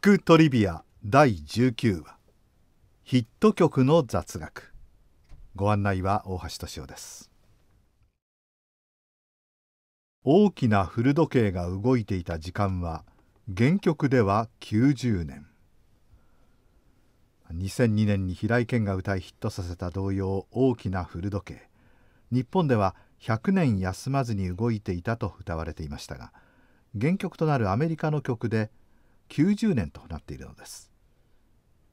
聞くトリビア第19話ヒット曲の雑学ご案内は大橋敏夫です大きな古時計が動いていた時間は原曲では90年2002年に平井堅が歌いヒットさせた同様「大きな古時計」日本では100年休まずに動いていたと歌われていましたが原曲となるアメリカの曲で「90年となっているのです。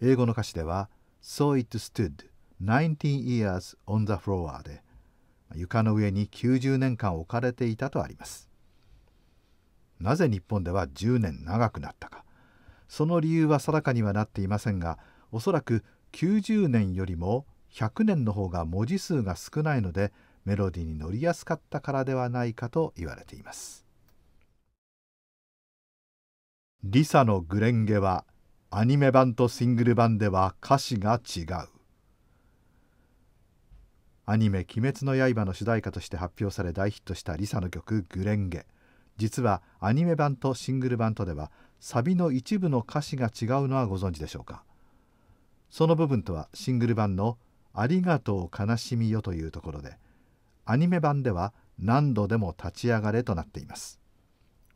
英語の歌詞では「So it stood 19 years on the floor で」床の上に90年間置かれていたとあります。なぜ日本では10年長くなったかその理由は定かにはなっていませんがおそらく90年よりも100年の方が文字数が少ないのでメロディーに乗りやすかったからではないかと言われています。リサのグレンゲはアニメ版とシングル版では歌詞が違うアニメ「鬼滅の刃」の主題歌として発表され大ヒットしたリサの曲「グレンゲ」実はアニメ版とシングル版とではサビの一部の歌詞が違うのはご存知でしょうかその部分とはシングル版の「ありがとう悲しみよ」というところでアニメ版では「何度でも立ち上がれ」となっています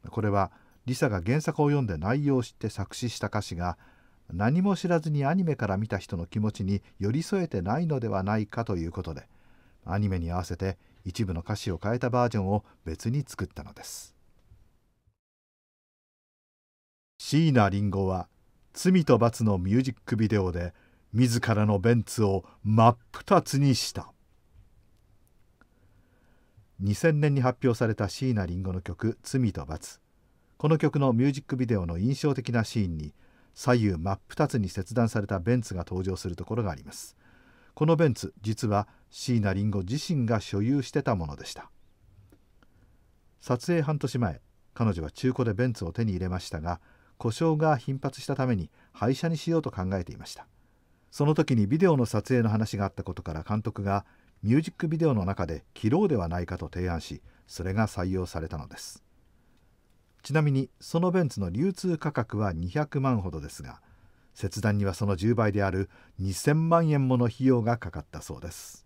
これは「リサが原作を読んで内容を知って作詞した歌詞が何も知らずにアニメから見た人の気持ちに寄り添えてないのではないかということでアニメに合わせて一部の歌詞を変えたバージョンを別に作ったのです椎名林檎は「罪と罰」のミュージックビデオで自らのベンツを真っ二つにした2000年に発表された椎名林檎の曲「罪と罰」この曲のミュージックビデオの印象的なシーンに左右真っ二つに切断されたベンツが登場するところがありますこのベンツ実は椎名林檎自身が所有してたものでした撮影半年前彼女は中古でベンツを手に入れましたが故障が頻発したために廃車にしようと考えていましたその時にビデオの撮影の話があったことから監督がミュージックビデオの中で切ろうではないかと提案しそれが採用されたのですちなみにそのベンツの流通価格は200万ほどですが切断にはその10倍である2000万円もの費用がかかったそうです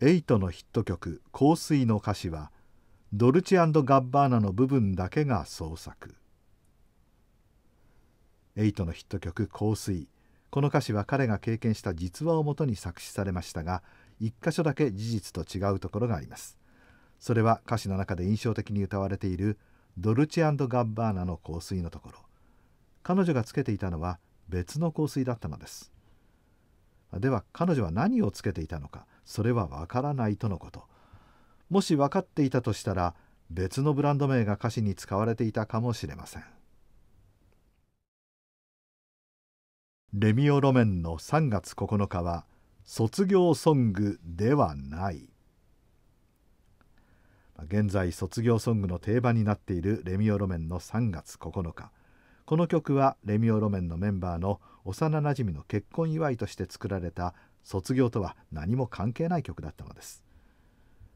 エイトのヒット曲「香水」の歌詞はドルチアンド・ガッバーナの部分だけが創作エイトのヒット曲「香水」この歌詞は彼が経験した実話をもとに作詞されましたが一箇所だけ事実と違うところがあります。それは歌詞の中で印象的に歌われているドルチアンドガッバーナの香水のところ彼女がつけていたのは別の香水だったのですでは彼女は何をつけていたのかそれはわからないとのこともし分かっていたとしたら別のブランド名が歌詞に使われていたかもしれませんレミオロメンの3月9日は卒業ソングではない。現在卒業ソングの定番になっているレミオロメンの3月9日この曲はレミオロメンのメンバーの幼なじみの結婚祝いとして作られた卒業とは何も関係ない曲だったのです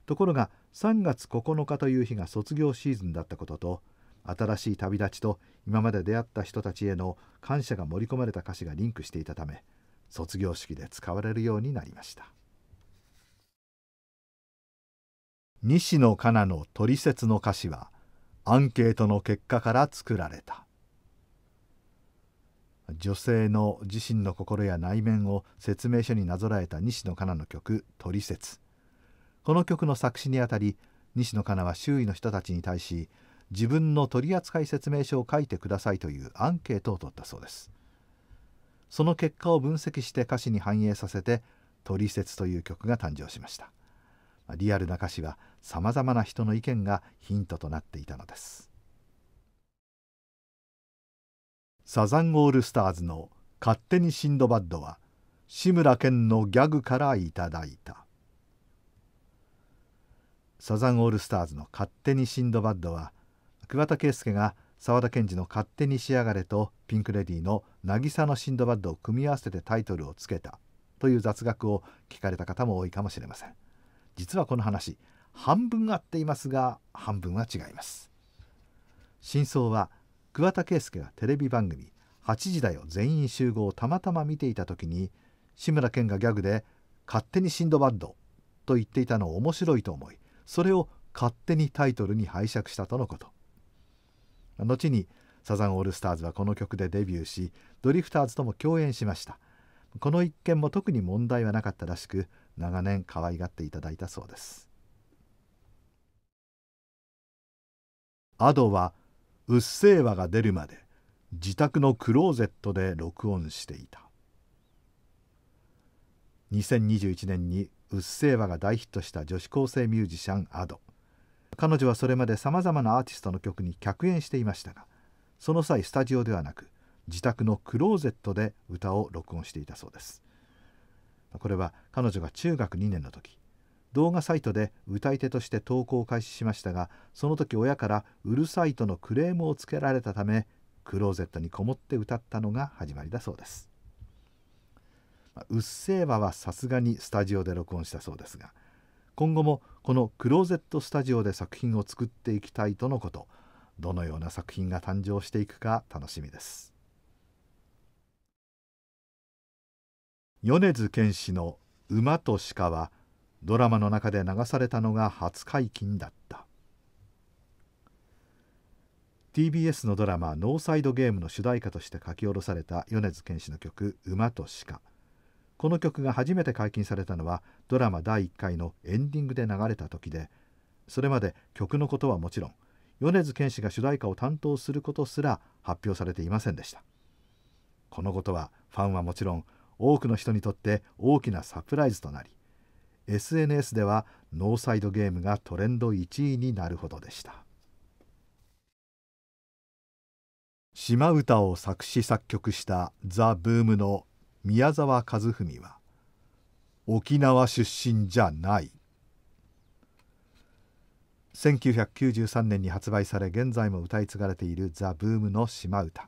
ところが3月9日という日が卒業シーズンだったことと新しい旅立ちと今まで出会った人たちへの感謝が盛り込まれた歌詞がリンクしていたため卒業式で使われるようになりました。西野カナの取説の歌詞はアンケートの結果から作られた女性の自身の心や内面を説明書になぞらえた西野カナの曲「取説」この曲の作詞にあたり西野カナは周囲の人たちに対し自分の取扱説明書を書いてくださいというアンケートを取ったそうですその結果を分析して歌詞に反映させて「取説」という曲が誕生しましたリアルな歌詞はさまざまな人の意見がヒントとなっていたのですサザンオールスターズの「勝手にシンドバッド」は志村けんのギャグからいただいたサザンオールスターズの「勝手にシンドバッドは」桑田佳祐が沢田研二の「勝手に仕上がれ」とピンク・レディーの「渚のシンドバッド」を組み合わせてタイトルをつけたという雑学を聞かれた方も多いかもしれません。実はこの話半分合っていますが半分は違います真相は桑田佳祐がテレビ番組「8時だよ全員集合」をたまたま見ていた時に志村けんがギャグで「勝手にシンドバッド」と言っていたのを面白いと思いそれを勝手にタイトルに拝借したとのこと後にサザンオールスターズはこの曲でデビューしドリフターズとも共演しましたこの一件も特に問題はなかったらしく長年可愛がっていただいたそうですアドは「うっせぇわ」が出るまで自宅のクローゼットで録音していた2021年に「うっせぇわ」が大ヒットした女子高生ミュージシャンアド彼女はそれまでさまざまなアーティストの曲に客演していましたがその際スタジオではなく自宅のクローゼットで歌を録音していたそうですこれは彼女が中学2年の時動画サイトで歌い手として投稿を開始しましたがその時親からうるさいとのクレームをつけられたためクローゼットにこもって歌ったのが始まりだそうです。まうっせーわはさすがにスタジオで録音したそうですが今後もこのクローゼットスタジオで作品を作っていきたいとのことどのような作品が誕生していくか楽しみです。米津玄師の「馬と鹿」はドラマの中で流されたのが初解禁だった TBS のドラマ「ノーサイドゲーム」の主題歌として書き下ろされた米津玄師の曲「馬と鹿」この曲が初めて解禁されたのはドラマ第1回のエンディングで流れた時でそれまで曲のことはもちろん米津玄師が主題歌を担当することすら発表されていませんでしたこのことはファンはもちろん多くの人にとって大きなサプライズとなり SNS ではノーサイドゲームがトレンド1位になるほどでした島唄を作詞作曲したザ・ブームの宮沢和文は沖縄出身じゃない1993年に発売され現在も歌い継がれているザ・ブームの島唄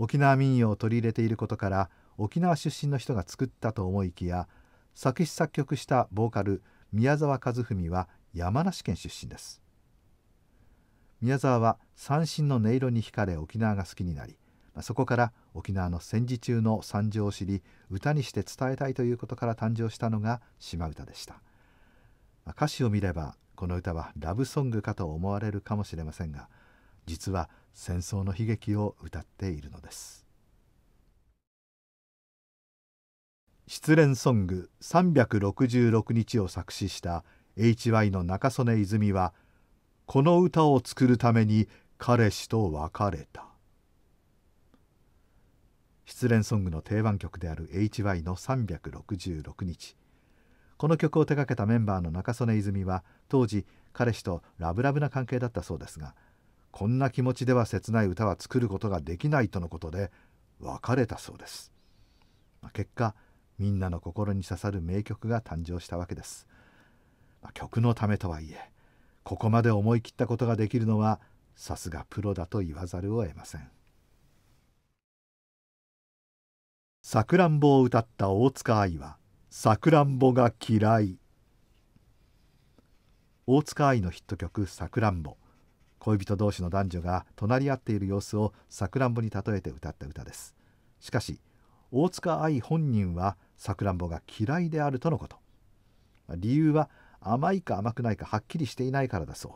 沖縄民謡を取り入れていることから沖縄出身の人が作ったと思いきや作詞作曲したボーカル宮沢和文は山梨県出身です宮沢は三振の音色に惹かれ沖縄が好きになりそこから沖縄の戦時中の惨状を知り歌にして伝えたいということから誕生したのが島唄でした歌詞を見ればこの歌はラブソングかと思われるかもしれませんが実は戦争の悲劇を歌っているのです失恋ソング366日を作詞した HY の中曽根泉はこの歌を作るために彼氏と別れた失恋ソングの定番曲である HY の366日この曲を手掛けたメンバーの中曽根泉は当時彼氏とラブラブな関係だったそうですがこんな気持ちでは切ない歌は作ることができないとのことで別れたそうです、結果みんなの心に刺さる名曲が誕生したわけです、まあ、曲のためとはいえここまで思い切ったことができるのはさすがプロだと言わざるを得ませんさくらんぼを歌った大塚愛はさくらんぼが嫌い大塚愛のヒット曲「さくらんぼ」恋人同士の男女が隣り合っている様子をさくらんぼに例えて歌った歌ですしかし大塚愛本人はさくらんぼが嫌いであるとのこと理由は甘いか甘くないかはっきりしていないからだそう、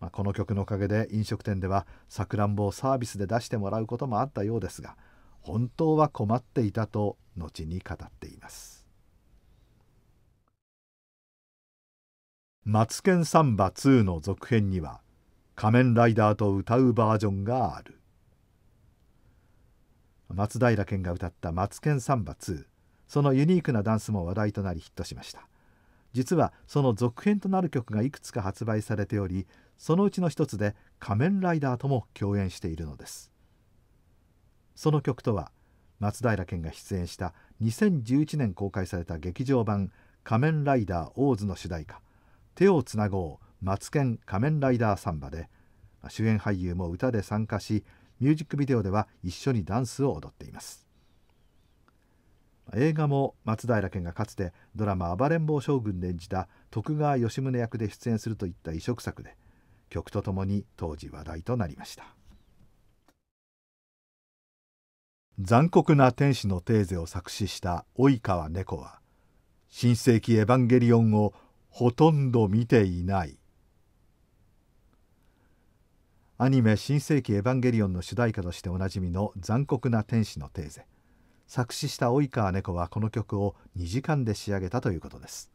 まあ、この曲のおかげで飲食店ではさくらんぼをサービスで出してもらうこともあったようですが本当は困っていたと後に語っています「マツケンサンバ2」の続編には「仮面ライダーと歌うバージョンがある。松平健が歌った「松健サンバ2」そのユニークなダンスも話題となりヒットしました実はその続編となる曲がいくつか発売されておりそのうちの一つで「仮面ライダー」とも共演しているのですその曲とは松平健が出演した2011年公開された劇場版「仮面ライダーオーズ」の主題歌「手をつなごう松ツ仮面ライダーサンバで」で主演俳優も歌で参加しミュージックビデオでは一緒にダンスを踊っています映画も松平健がかつてドラマ「暴れん坊将軍」で演じた徳川吉宗役で出演するといった異色作で曲とともに当時話題となりました残酷な天使のテーゼを作詞した及川猫は新世紀エヴァンゲリオンをほとんど見ていないアニメ「新世紀エヴァンゲリオン」の主題歌としておなじみの「残酷な天使のテーゼ」作詞した及川猫はこの曲を2時間で仕上げたということです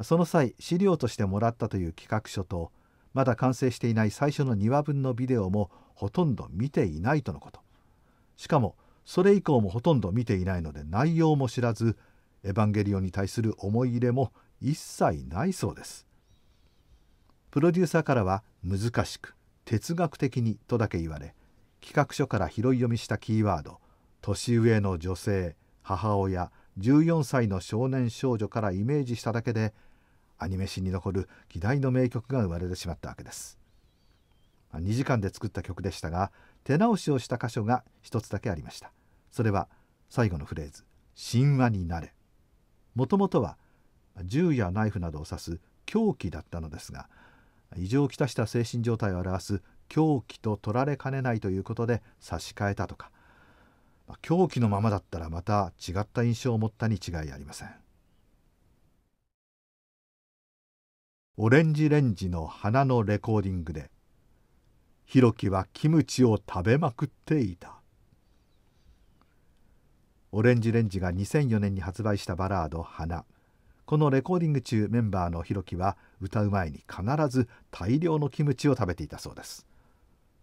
その際資料としてもらったという企画書とまだ完成していない最初の2話分のビデオもほとんど見ていないとのことしかもそれ以降もほとんど見ていないので内容も知らずエヴァンゲリオンに対する思い入れも一切ないそうですプロデューサーからは難しく哲学的にとだけ言われ企画書から拾い読みしたキーワード年上の女性母親14歳の少年少女からイメージしただけでアニメ史に残る議題の名曲が生まれてしまったわけです2時間で作った曲でしたが手直しをした箇所が一つだけありましたそれは最後のフレーズ「神話になれ」もともとは銃やナイフなどを指す凶器だったのですが異常をきたした精神状態を表す狂気と取られかねないということで差し替えたとか狂気のままだったらまた違った印象を持ったに違いありませんオレンジレンジの花のレコーディングでひろきはキムチを食べまくっていたオレンジレンジが2004年に発売したバラード「花」このレコーディング中メンバーのひろきは歌う前に必ず大量のキムチを食べていたそうです。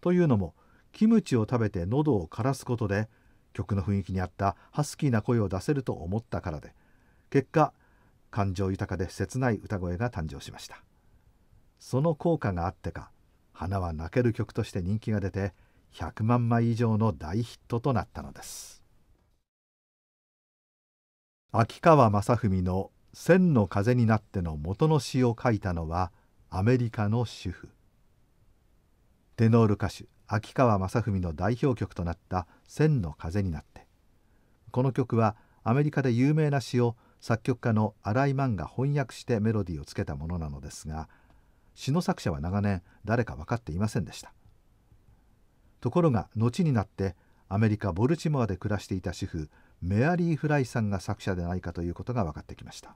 というのもキムチを食べて喉を枯らすことで曲の雰囲気に合ったハスキーな声を出せると思ったからで結果感情豊かで切ない歌声が誕生しましたその効果があってか花は泣ける曲として人気が出て100万枚以上の大ヒットとなったのです秋川雅史の「千の風になって」の元の詩を書いたのはアメリカの主婦テノール歌手秋川雅史の代表曲となった「千の風になって」この曲はアメリカで有名な詩を作曲家の新井漫が翻訳してメロディーをつけたものなのですが詩の作者は長年誰か分かっていませんでしたところが後になってアメリカボルチモアで暮らしていた主婦メアリー・フライさんが作者でないかということが分かってきました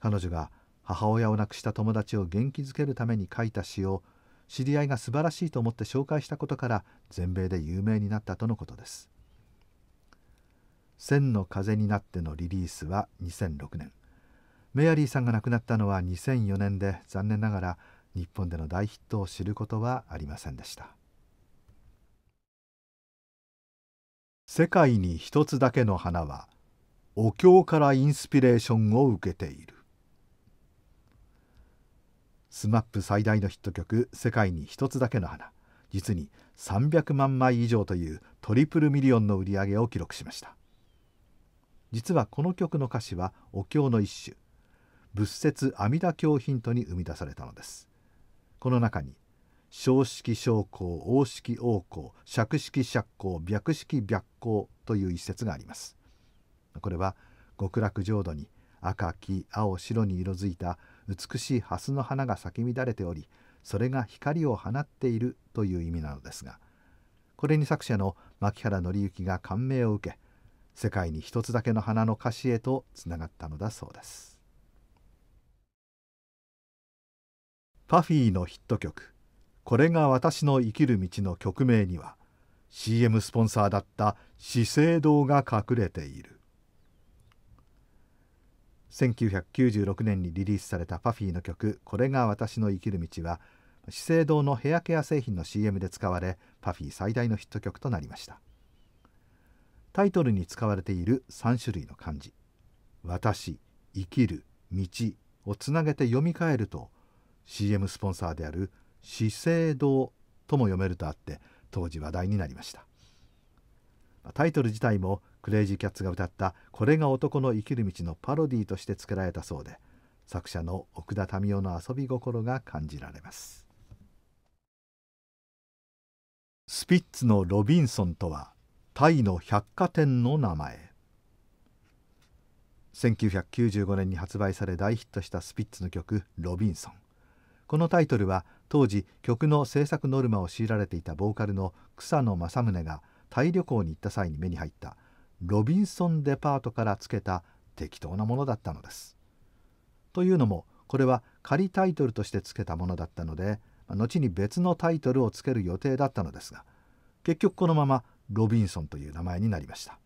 彼女が母親を亡くした友達を元気づけるために書いた詩を知り合いが素晴らしいと思って紹介したことから全米で有名になったとのことです「千の風になって」のリリースは2006年メアリーさんが亡くなったのは2004年で残念ながら日本での大ヒットを知ることはありませんでした。世界に一つだけの花はお経からインスピレーションを受けている SMAP 最大のヒット曲「世界に一つだけの花」実に300万枚以上というトリプルミリオンの売り上げを記録しました実はこの曲の歌詞はお経の一種仏説阿弥陀経ヒントに生み出されたのですこの中に小式将校王式王公、尺式釈公、白式白校という一節がありますこれは極楽浄土に赤黄青白に色づいた美しい蓮の花が咲き乱れておりそれが光を放っているという意味なのですがこれに作者の牧原紀之が感銘を受け世界に一つだけの花の歌詞へとつながったのだそうですパフィーのヒット曲これが私の生きる道の曲名には CM スポンサーだった資生堂が隠れている1996年にリリースされたパフィーの曲「これが私の生きる道は」資生堂のヘアケア製品の CM で使われパフィー最大のヒット曲となりましたタイトルに使われている3種類の漢字「私」「生きる」「道」をつなげて読み替えると CM スポンサーである「資生堂とも読めるとあって当時話題になりましたタイトル自体もクレイジーキャッツが歌った「これが男の生きる道」のパロディーとして作られたそうで作者の奥田民生の遊び心が感じられますスピッツの「ロビンソン」とはタイの百貨店の名前1995年に発売され大ヒットしたスピッツの曲「ロビンソン」このタイトルは当時曲の制作ノルマを強いられていたボーカルの草野正宗がタイ旅行に行った際に目に入ったロビンソンデパートからつけた適当なものだったのです。というのもこれは仮タイトルとしてつけたものだったので後に別のタイトルをつける予定だったのですが結局このままロビンソンという名前になりました。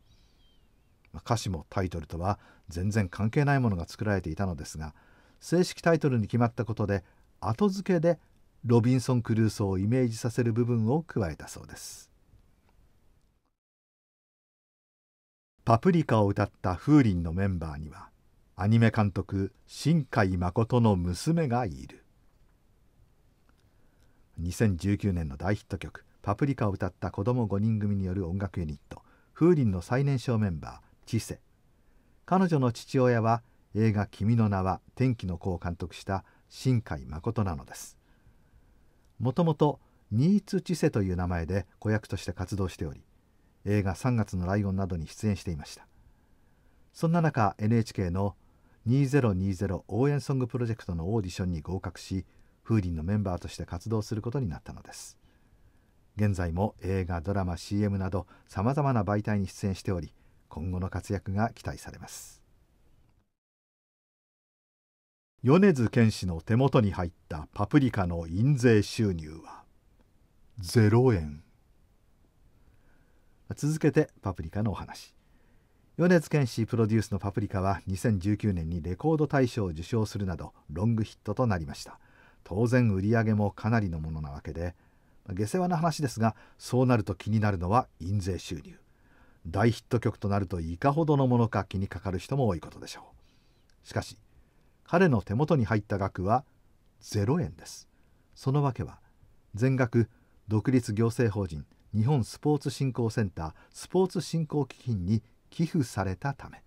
歌詞もタイトルとは全然関係ないものが作られていたのですが正式タイトルに決まったことで後付けでロビンソン・クルーソーをイメージさせる部分を加えたそうです「パプリカ」を歌った風鈴のメンバーにはアニメ監督新海誠の娘がいる2019年の大ヒット曲「パプリカ」を歌った子供も5人組による音楽ユニット風鈴の最年少メンバー知世彼女の父親は映画「君の名は天気の子」を監督した新海誠なのですもともと新津知世という名前で子役として活動しており映画「3月のライオン」などに出演していましたそんな中 NHK の2020応援ソングプロジェクトのオーディションに合格し風鈴のメンバーとして活動することになったのです現在も映画ドラマ CM などさまざまな媒体に出演しており今後の活躍が期待されます米津玄師の手元に入ったパプリカの印税収入は0円続けてパプリカのお話米津玄師プロデュースの「パプリカ」は2019年にレコード大賞を受賞するなどロングヒットとなりました当然売り上げもかなりのものなわけで下世話な話ですがそうなると気になるのは印税収入大ヒット曲となるといかほどのものか気にかかる人も多いことでしょうしかし彼の手元に入った額は0円ですその訳は全額独立行政法人日本スポーツ振興センタースポーツ振興基金に寄付されたため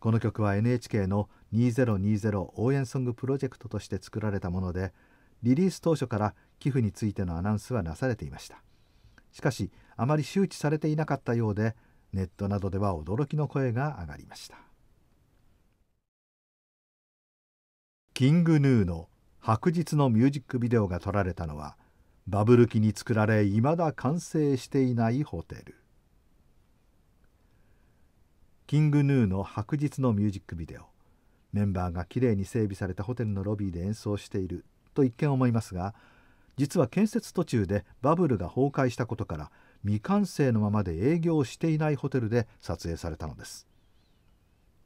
この曲は NHK の2020応援ソングプロジェクトとして作られたものでリリース当初から寄付についてのアナウンスはなされていましたしかしあまり周知されていなかったようでネットなどでは驚きの声が上がりましたキング・ヌーの白日のミュージックビデオが撮られたのはバブル期に作られいまだ完成していないホテルキング・ヌーの白日のミュージックビデオメンバーがきれいに整備されたホテルのロビーで演奏していると一見思いますが実は建設途中でバブルが崩壊したことから未完成のままで営業していないホテルで撮影されたのです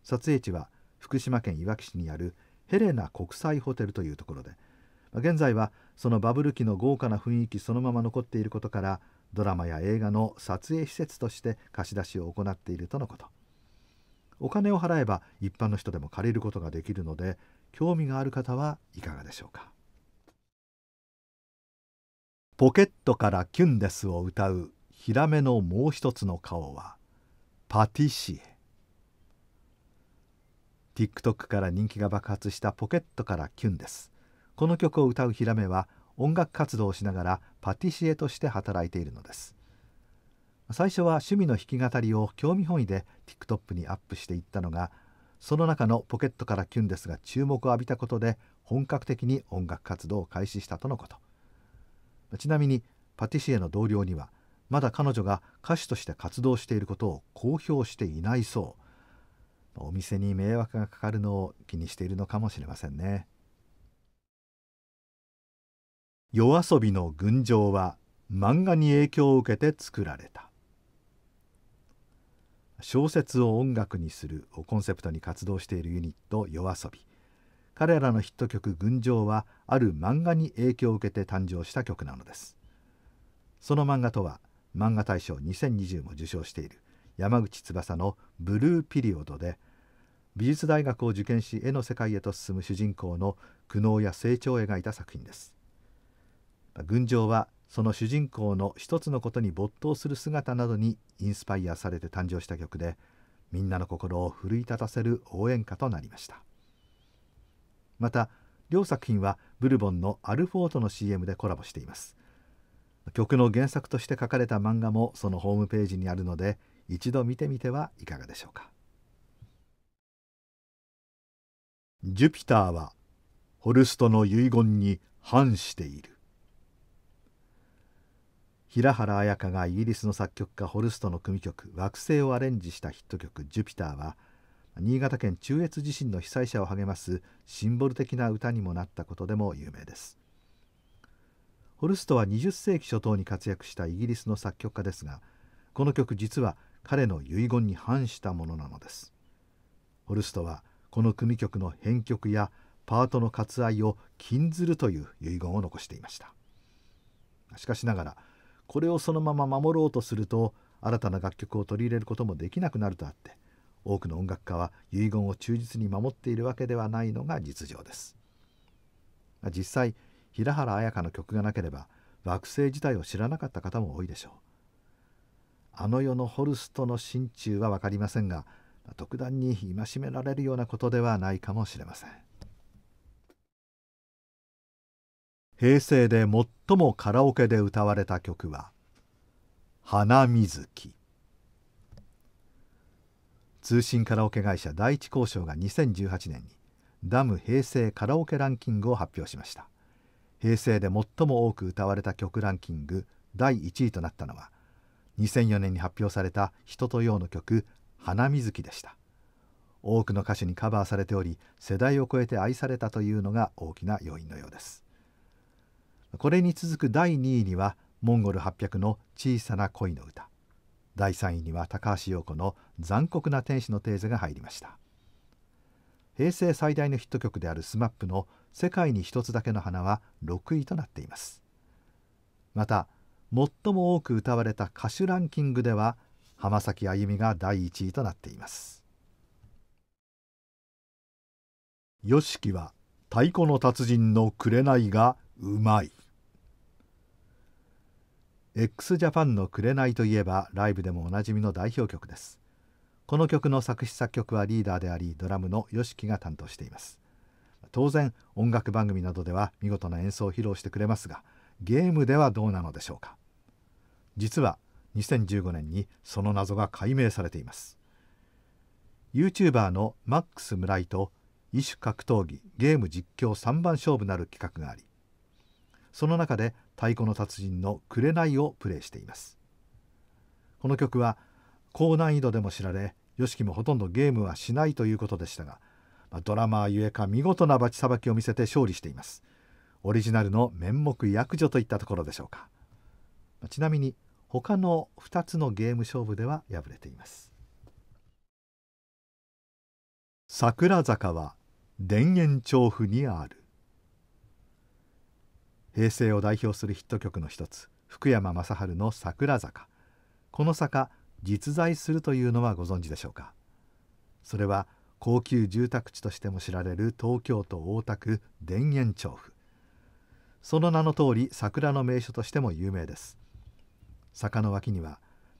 撮影地は福島県いわき市にあるヘレナ国際ホテルというところで現在はそのバブル期の豪華な雰囲気そのまま残っていることからドラマや映画の撮影施設として貸し出しを行っているとのことお金を払えば一般の人でも借りることができるので興味がある方はいかがでしょうかポケットからキュンデスを歌うヒラメのもう一つの顔はパティシエ TikTok から人気が爆発したポケットからキュンですこの曲を歌うヒラメは音楽活動をしながらパティシエとして働いているのです最初は趣味の弾き語りを興味本位で TikTok にアップしていったのがその中のポケットからキュンですが注目を浴びたことで本格的に音楽活動を開始したとのことちなみにパティシエの同僚にはまだ彼女が歌手として活動していることを公表していないそうお店に迷惑がかかるのを気にしているのかもしれませんね夜遊びの群青は漫画に影響を受けて作られた小説を音楽にするをコンセプトに活動しているユニット夜遊び彼らのヒット曲「群青」はある漫画に影響を受けて誕生した曲なのですその漫画とは漫画大賞2020も受賞している山口翼の「ブルーピリオド」で美術大学を受験し絵の世界へと進む主人公の苦悩や成長を描いた作品です。群青はその主人公の一つのことに没頭する姿などにインスパイアされて誕生した曲でみんなの心を奮い立たせる応援歌となりましたまた両作品はブルボンのアルフォートの CM でコラボしています曲の原作として書かれた漫画もそのホームページにあるので一度見てみてはいかがでしょうかジュピターはホルストの遺言に反している平原綾香がイギリスの作曲家ホルストの組曲「惑星」をアレンジしたヒット曲「ジュピターは」新潟県中越地震の被災者を励ますシンボル的な歌にもなったことでも有名ですホルストは20世紀初頭に活躍したイギリスの作曲家ですがこの曲実は彼の遺言に反したものなのですホルストはこの組曲の編曲やパートの割愛を禁ずるという遺言を残していましたしかしながらこれをそのまま守ろうとすると新たな楽曲を取り入れることもできなくなるとあって多くの音楽家は遺言を忠実に守っているわけではないのが実情です実際平原綾香の曲がなければ惑星自体を知らなかった方も多いでしょうあの世のホルストの心中は分かりませんが特段に戒められるようなことではないかもしれません平成で最もカラオケで歌われた曲は「花水木」通信カラオケ会社第一交渉が2018年にダム平成カラオケランキングを発表しました平成で最も多く歌われた曲ランキング第1位となったのは「2004年に発表された人と陽の曲「花水木」でした多くの歌手にカバーされており世代を超えて愛されたというのが大きな要因のようですこれに続く第2位にはモンゴル800の「小さな恋の歌」第3位には高橋洋子の「残酷な天使のテーゼ」が入りました平成最大のヒット曲である SMAP の「世界に一つだけの花」は6位となっていますまた最も多く歌われた歌手ランキングでは浜崎あゆみが第1位となっています YOSHIKI は太鼓の達人の紅がうまい x ジャパンの紅といえばライブでもおなじみの代表曲ですこの曲の作詞作曲はリーダーでありドラムの YOSHIKI が担当しています当然音楽番組などでは見事な演奏を披露してくれますがゲームではどうなのでしょうか実は2015年にその謎が解明されています YouTuber のマックス村井と異種格闘技ゲーム実況三番勝負なる企画がありその中で太鼓の達人の「紅」をプレイしていますこの曲は高難易度でも知られ YOSHIKI もほとんどゲームはしないということでしたがドラマーゆえか見事なバチさばきを見せて勝利していますオリジナルの面目役女といったところでしょうかちなみに他の2つのゲーム勝負では敗れています桜坂は田園調布にある平成を代表するヒット曲の一つ福山雅治の「桜坂」この坂実在するというのはご存知でしょうかそれは高級住宅地としても知られる東京都大田区田園調布その名の通り桜の名所としても有名です坂の脇には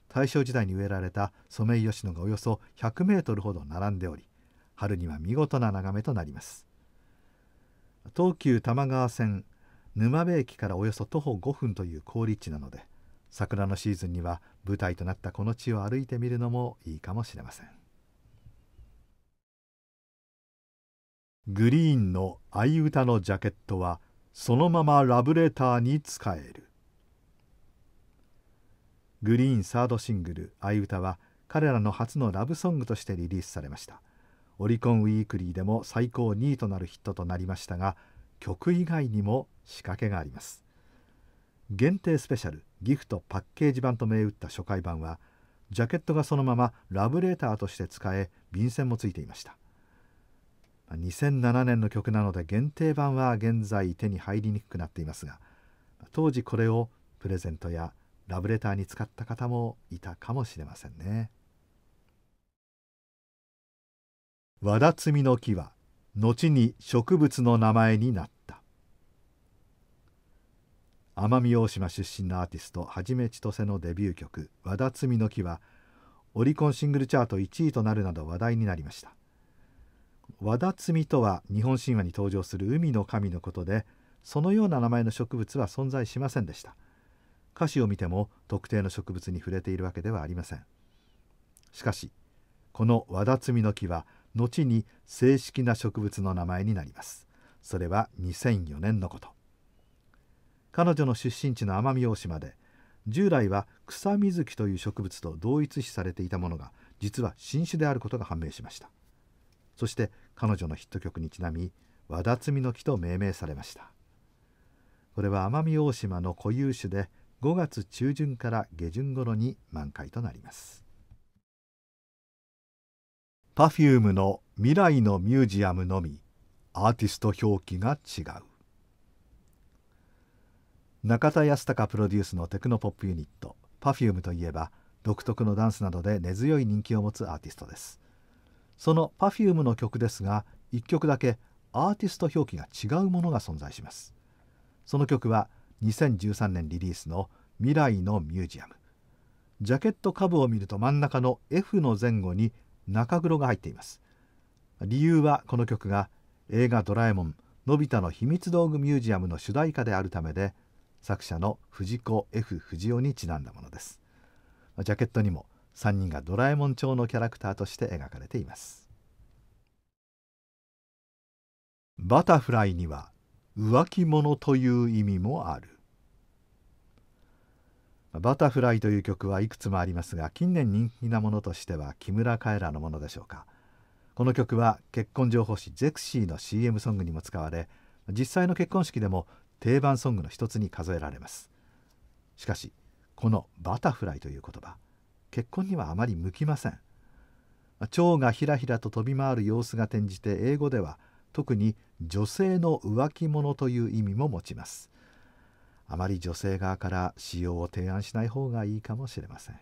大正時代に植えられたソメイヨシノがおよそ100メートルほど並んでおり春には見事な眺めとなります東急多摩川線沼部駅からおよそ徒歩5分という好立地なので桜のシーズンには舞台となったこの地を歩いてみるのもいいかもしれませんグリーンの相歌のジャケットはそのままラブレターに使えるグリーンサードシングル「愛歌」は彼らの初のラブソングとしてリリースされましたオリコンウィークリーでも最高2位となるヒットとなりましたが曲以外にも仕掛けがあります限定スペシャルギフトパッケージ版と銘打った初回版はジャケットがそのままラブレーターとして使え便箋もついていました2007年の曲なので限定版は現在手に入りにくくなっていますが当時これをプレゼントやラブレターに使った方もいたかもしれませんね。和田摘みの木は後に植物の名前になった奄美大島出身のアーティストはじめ千歳のデビュー曲「和田摘みの木」はオリコンシングルチャート1位となるなど話題になりました和田摘みとは日本神話に登場する海の神のことでそのような名前の植物は存在しませんでした歌詞を見ても特定の植物に触れているわけではありませんしかしこのワダツミの木は後に正式な植物の名前になりますそれは2004年のこと彼女の出身地の奄美大島で従来は草水木という植物と同一視されていたものが実は新種であることが判明しましたそして彼女のヒット曲にちなみ和田摘みの木と命名されましたこれは奄美大島の固有種で5月中旬から下旬頃に満開となりますパフュームの未来のミュージアムのみアーティスト表記が違う中田康隆プロデュースのテクノポップユニットパフュームといえば独特のダンスなどで根強い人気を持つアーティストですその Perfume の曲ですが1曲だけアーティスト表記が違うものが存在しますその曲は「2013年リリースの「未来のミュージアム」ジャケット下部を見ると真ん中の F の前後に中黒が入っています理由はこの曲が映画「ドラえもんのび太の秘密道具ミュージアム」の主題歌であるためで作者の藤子 F 不二雄にちなんだものですジャケットにも3人がドラえもん調のキャラクターとして描かれていますバタフライには浮気者という意味もあるバタフライという曲はいくつもありますが近年人気なものとしては木村カエラのものでしょうかこの曲は結婚情報誌ゼクシーの CM ソングにも使われ実際の結婚式でも定番ソングの一つに数えられますしかしこのバタフライという言葉結婚にはあまり向きません蝶がひらひらと飛び回る様子が転じて英語では特に女性の浮気者という意味も持ちますあまり女性側から使用を提案しない方がいいかもしれません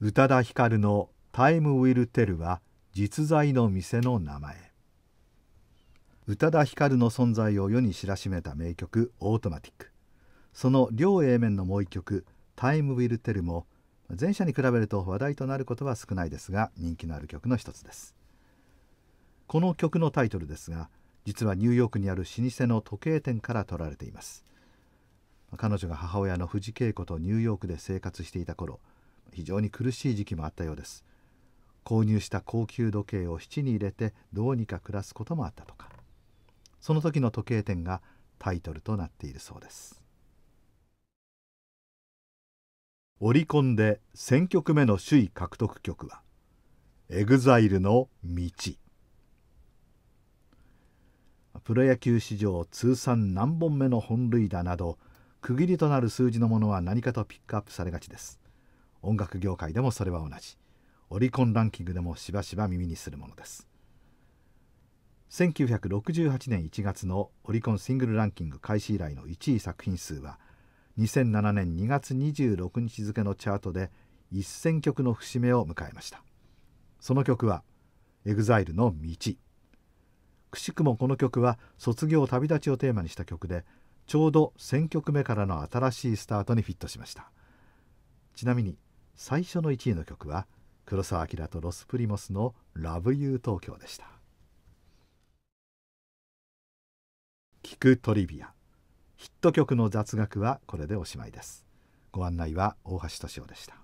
宇多田ヒカルの「タイム・ウィル・テル」は実在の店の名前宇多田ヒカルの存在を世に知らしめた名曲「オートマティック」その両 A 面のもう一曲「タイム・ウィル・テル」も前者に比べると話題となることは少ないですが人気のある曲の一つですこの曲のタイトルですが「実はニューヨークにある老舗の時計店から取られています彼女が母親の藤恵子とニューヨークで生活していた頃非常に苦しい時期もあったようです購入した高級時計を質に入れてどうにか暮らすこともあったとかその時の時計店がタイトルとなっているそうですオリコンで1 0曲目の首位獲得曲は「エグザイルの道」。プロ野球史上通算何本目の本塁打など区切りとなる数字のものは何かとピックアップされがちです音楽業界でもそれは同じオリコンランキングでもしばしば耳にするものです1968年1月のオリコンシングルランキング開始以来の1位作品数は2007年2月26日付のチャートで1000曲の節目を迎えましたその曲は EXILE の「道」くしくもこの曲は卒業旅立ちをテーマにした曲でちょうど1000曲目からの新しいスタートにフィットしましたちなみに最初の1位の曲は黒澤明とロス・プリモスの「ラブユー東京」でした聞くトリビアヒット曲の雑学はこれでおしまいですご案内は大橋敏夫でした